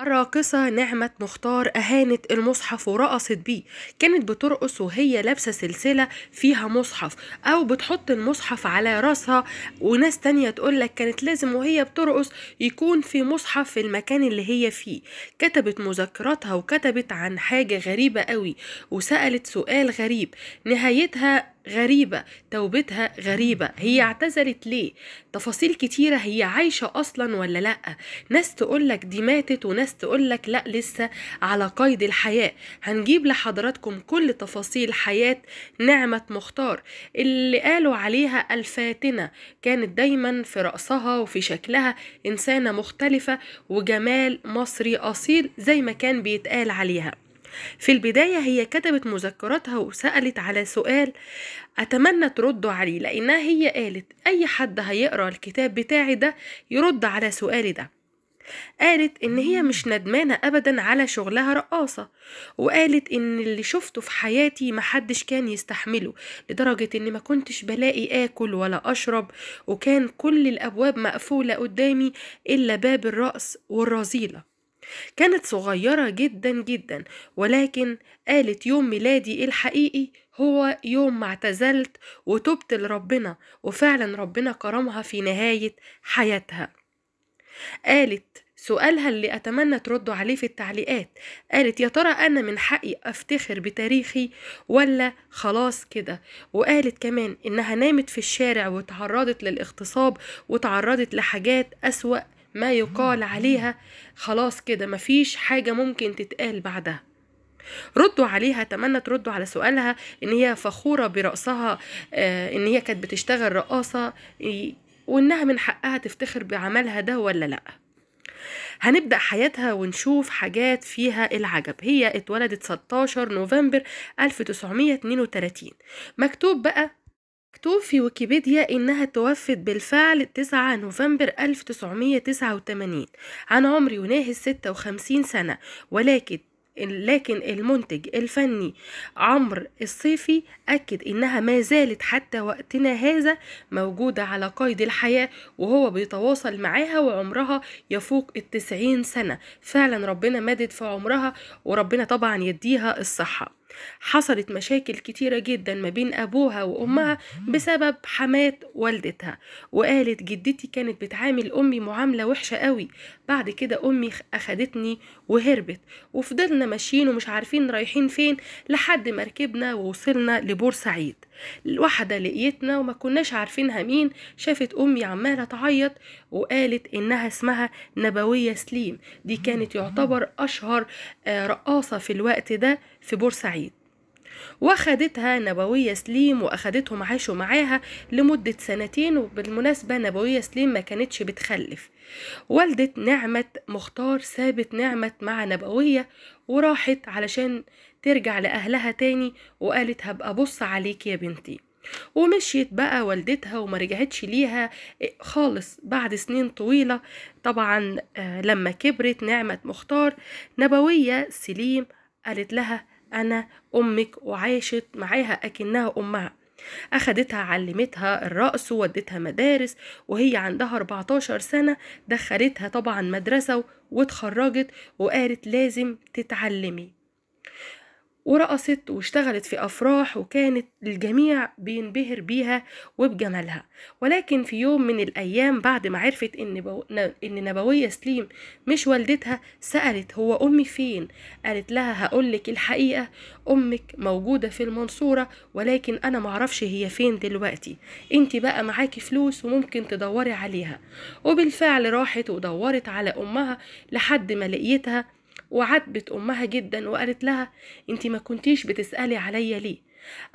الراقصة نعمة مختار أهانت المصحف ورقصت بيه كانت بترقص وهي لابسة سلسلة فيها مصحف أو بتحط المصحف على راسها وناس تانية تقولك كانت لازم وهي بترقص يكون في مصحف في المكان اللي هي فيه كتبت مذكراتها وكتبت عن حاجة غريبة قوي وسألت سؤال غريب نهايتها غريبة توبتها غريبة هي اعتزلت ليه تفاصيل كتيرة هي عايشة أصلا ولا لأ ناس تقولك دي ماتت وناس تقولك لأ لسه على قيد الحياة هنجيب لحضراتكم كل تفاصيل حياة نعمة مختار اللي قالوا عليها الفاتنة كانت دايما في رأسها وفي شكلها إنسانة مختلفة وجمال مصري أصيل زي ما كان بيتقال عليها في البداية هي كتبت مذكراتها وسألت على سؤال أتمنى تردوا عليه لأنها هي قالت أي حد هيقرأ الكتاب بتاعي ده يرد على سؤالي ده قالت إن هي مش ندمانة أبدا على شغلها رقاصة وقالت إن اللي شفته في حياتي محدش كان يستحمله لدرجة إن ما كنتش بلاقي آكل ولا أشرب وكان كل الأبواب مقفولة قدامي إلا باب الرأس والرذيلة كانت صغيرة جدا جدا ولكن قالت يوم ميلادي الحقيقي هو يوم ما اعتزلت وتبت لربنا وفعلا ربنا كرمها في نهاية حياتها قالت سؤالها اللي أتمنى تردوا عليه في التعليقات قالت يا ترى أنا من حقي أفتخر بتاريخي ولا خلاص كده وقالت كمان إنها نامت في الشارع وتعرضت للاغتصاب وتعرضت لحاجات أسوأ ما يقال عليها خلاص كده مفيش حاجة ممكن تتقال بعدها ردوا عليها تمنى تردوا على سؤالها ان هي فخوره برأسها آه، ان هي كانت بتشتغل رقاصه وانها من حقها تفتخر بعملها ده ولا لا هنبدأ حياتها ونشوف حاجات فيها العجب هي اتولدت 16 نوفمبر 1932 مكتوب بقى مكتوب في ويكيبيديا إنها توفت بالفعل 9 نوفمبر 1989 عن عمر يناهز 56 سنة ولكن لكن المنتج الفني عمرو الصيفي أكد إنها ما زالت حتى وقتنا هذا موجودة على قيد الحياة وهو بيتواصل معاها وعمرها يفوق التسعين سنة فعلا ربنا مدد في عمرها وربنا طبعا يديها الصحة حصلت مشاكل كتيرة جدا ما بين أبوها وأمها بسبب حماة والدتها وقالت جدتي كانت بتعامل أمي معاملة وحشة قوي بعد كده أمي أخدتني وهربت وفضلنا ماشيين ومش عارفين رايحين فين لحد ما ركبنا ووصلنا لبورسعيد الواحدة لقيتنا وما كناش عارفينها مين شافت أمي عمالة تعيط وقالت إنها اسمها نبوية سليم دي كانت يعتبر أشهر آه، رقاصة في الوقت ده في بورسعيد واخدتها نبوية سليم واخدتهم عاشوا معاها لمدة سنتين وبالمناسبة نبوية سليم ما كانتش بتخلف والدة نعمة مختار سابت نعمة مع نبوية وراحت علشان ترجع لأهلها تاني وقالت هبقى بص عليك يا بنتي ومشيت بقى والدتها وما رجعتش ليها إيه، خالص بعد سنين طويلة طبعا آه، لما كبرت نعمة مختار نبوية سليم قالت لها أنا أمك وعاشت معاها أكنها أمها أخدتها علمتها الرقص وودتها مدارس وهي عندها 14 سنة دخلتها طبعا مدرسة واتخرجت وقالت لازم تتعلمي ورقصت واشتغلت في أفراح وكانت الجميع بينبهر بيها وبجمالها ولكن في يوم من الأيام بعد ما عرفت إن, بو... إن نبوية سليم مش والدتها سألت هو أمي فين قالت لها هقولك الحقيقة أمك موجودة في المنصورة ولكن أنا معرفش هي فين دلوقتي انت بقى معاكي فلوس وممكن تدوري عليها وبالفعل راحت ودورت على أمها لحد ما لقيتها وعاتبت أمها جدا وقالت لها أنت ما كنتيش بتسألي عليا ليه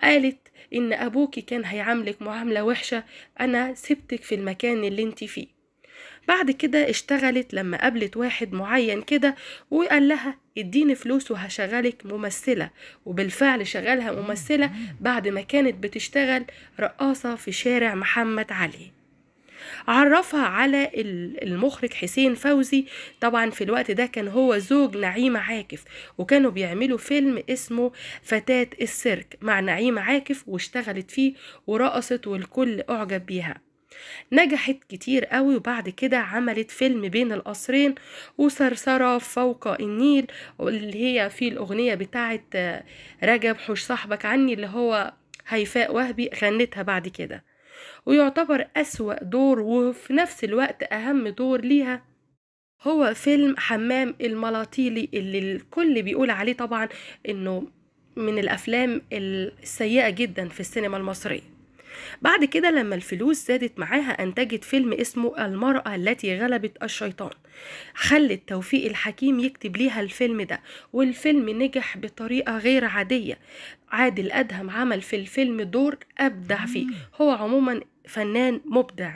قالت إن أبوكي كان هيعاملك معاملة وحشة أنا سبتك في المكان اللي أنت فيه بعد كده اشتغلت لما قابلت واحد معين كده وقال لها اديني فلوس وهشغلك ممثلة وبالفعل شغلها ممثلة بعد ما كانت بتشتغل رقاصة في شارع محمد علي عرفها على المخرج حسين فوزي طبعا في الوقت ده كان هو زوج نعيمة عاكف وكانوا بيعملوا فيلم اسمه فتاة السيرك مع نعيمة عاكف واشتغلت فيه ورقصت والكل أعجب بيها نجحت كتير قوي وبعد كده عملت فيلم بين القصرين وصرصرة فوق النيل اللي هي فيه الأغنية بتاعة رجب حش صاحبك عني اللي هو هيفاء وهبي غنتها بعد كده ويعتبر أسوأ دور وفي نفس الوقت أهم دور ليها هو فيلم حمام الملاطيلي اللي الكل بيقول عليه طبعا انه من الافلام السيئه جدا في السينما المصريه بعد كده لما الفلوس زادت معاها أنتجت فيلم اسمه المرأة التي غلبت الشيطان خلت توفيق الحكيم يكتب ليها الفيلم ده والفيلم نجح بطريقة غير عادية عادل أدهم عمل في الفيلم دور أبدع فيه هو عموما فنان مبدع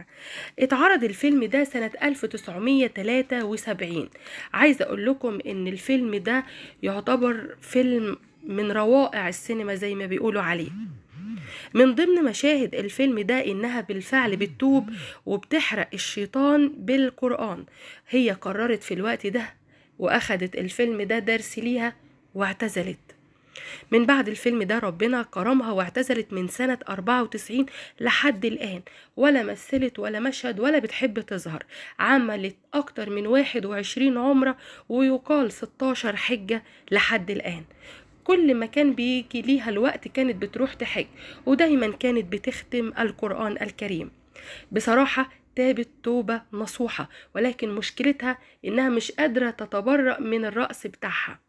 اتعرض الفيلم ده سنة 1973 عايزة أقول لكم إن الفيلم ده يعتبر فيلم من روائع السينما زي ما بيقولوا عليه من ضمن مشاهد الفيلم ده انها بالفعل بتتوب وبتحرق الشيطان بالقرآن هي قررت في الوقت ده واخدت الفيلم ده درس ليها واعتزلت من بعد الفيلم ده ربنا كرمها واعتزلت من سنة 94 لحد الآن ولا مثلت ولا مشهد ولا بتحب تظهر عملت أكتر من 21 عمرة ويقال 16 حجة لحد الآن كل ما كان بيجي ليها الوقت كانت بتروح تحج ودايما كانت بتختم القرآن الكريم بصراحة تابت توبة نصوحة ولكن مشكلتها إنها مش قادرة تتبرأ من الرأس بتاعها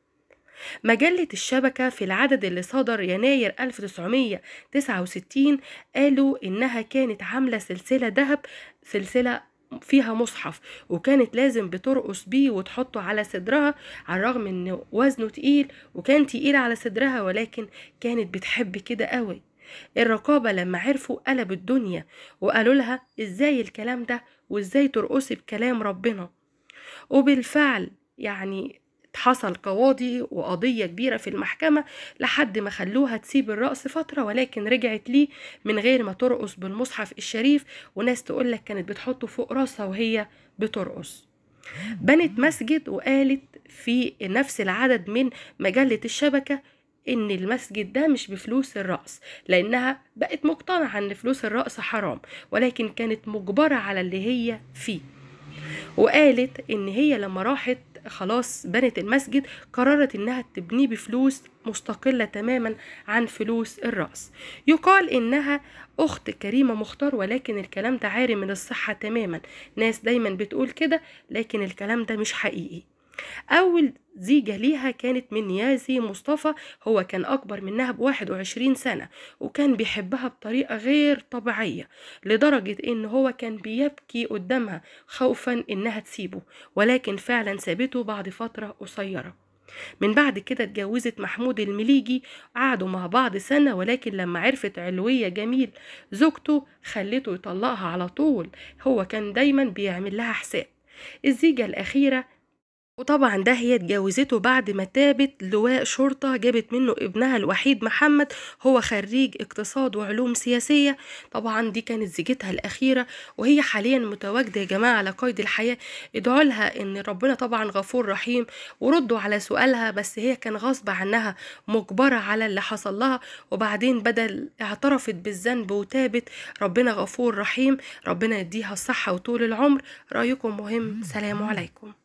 مجلة الشبكة في العدد اللي صدر يناير 1969 قالوا إنها كانت عاملة سلسلة ذهب سلسلة فيها مصحف وكانت لازم بترقص بيه وتحطه على صدرها على الرغم ان وزنه تقيل وكان تقيل على صدرها ولكن كانت بتحب كده قوي الرقابة لما عرفوا قلب الدنيا وقالوا لها ازاي الكلام ده وازاي ترقصي بكلام ربنا وبالفعل يعني حصل قواضي وقضية كبيرة في المحكمة لحد ما خلوها تسيب الرقص فترة ولكن رجعت ليه من غير ما ترقص بالمصحف الشريف وناس تقولك كانت بتحطه فوق راسها وهي بترقص آه. بنت مسجد وقالت في نفس العدد من مجلة الشبكة ان المسجد ده مش بفلوس الرأس لانها بقت مقتنعة ان فلوس الرأس حرام ولكن كانت مجبرة على اللي هي فيه وقالت ان هي لما راحت خلاص بنت المسجد قررت انها تبنيه بفلوس مستقلة تماما عن فلوس الرأس يقال انها اخت كريمة مختار ولكن الكلام ده عاري من الصحة تماما ناس دايما بتقول كده لكن الكلام ده مش حقيقي أول زيجة ليها كانت من نيازي مصطفى هو كان أكبر منها بواحد وعشرين سنة وكان بيحبها بطريقة غير طبيعية لدرجة إن هو كان بيبكي قدامها خوفا إنها تسيبه ولكن فعلا سابته بعد فترة قصيرة من بعد كده اتجوزت محمود المليجي قعدوا مع بعض سنة ولكن لما عرفت علوية جميل زوجته خلته يطلقها على طول هو كان دايما بيعمل لها حساب الزيجة الأخيرة وطبعا ده هي اتجوزته بعد ما تابت لواء شرطة جابت منه ابنها الوحيد محمد هو خريج اقتصاد وعلوم سياسية طبعا دي كانت زيجتها الأخيرة وهي حاليا متواجدة يا جماعة على قيد الحياة ادعوا لها ان ربنا طبعا غفور رحيم وردوا على سؤالها بس هي كان غصب عنها مجبرة على اللي حصل لها وبعدين بدل اعترفت بالذنب وتابت ربنا غفور رحيم ربنا يديها الصحة وطول العمر رأيكم مهم سلام عليكم